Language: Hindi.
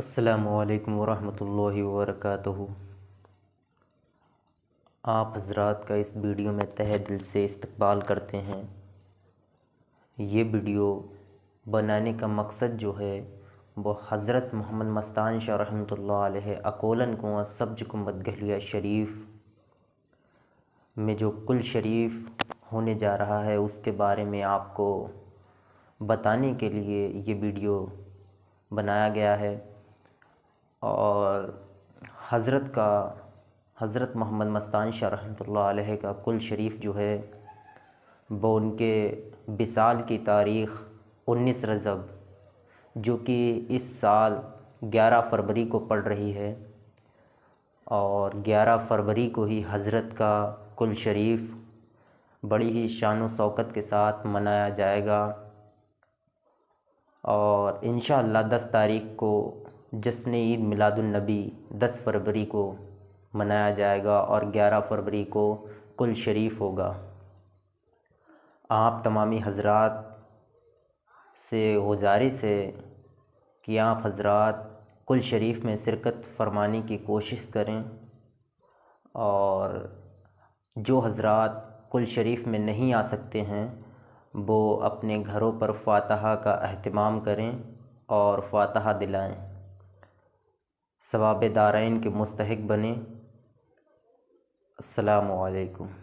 असलकम वरहमल वर्क आप हजरात का इस वीडियो में तह दिल से इस्तकबाल करते हैं ये वीडियो बनाने का मकसद जो है वो हज़रत मोहम्मद मस्तान शाह रहमत अकोलन कुआँ सब्ज कुमत गहलिया शरीफ में जो कुल शरीफ होने जा रहा है उसके बारे में आपको बताने के लिए ये वीडियो बनाया गया है और हज़रत का हज़रत मोहम्मद मस्तान शाह रहमत का कुल शरीफ जो है वो उनके बिसाल की तारीख़ उन्नीस रजब जो कि इस साल ग्यारह फरवरी को पड़ रही है और ग्यारह फरवरी को ही हज़रत का कुल शरीफ बड़ी ही शान शौकत के साथ मनाया जाएगा और इन शस तारीख को जश्न ईद मिलादुलनबी दस फरवरी को मनाया जाएगा और ग्यारह फरवरी को कुल शरीफ होगा आप तमामी हजरात से गुजारिश है कि आप हजरात कुल शरीफ में शिरकत फरमाने की कोशिश करें और जो हजरात कुल शरीफ में नहीं आ सकते हैं वो अपने घरों पर फातहा का अहतमाम करें और फातहा दिलाएं सवाब दाराइन के मुस्तक बने अल्लाम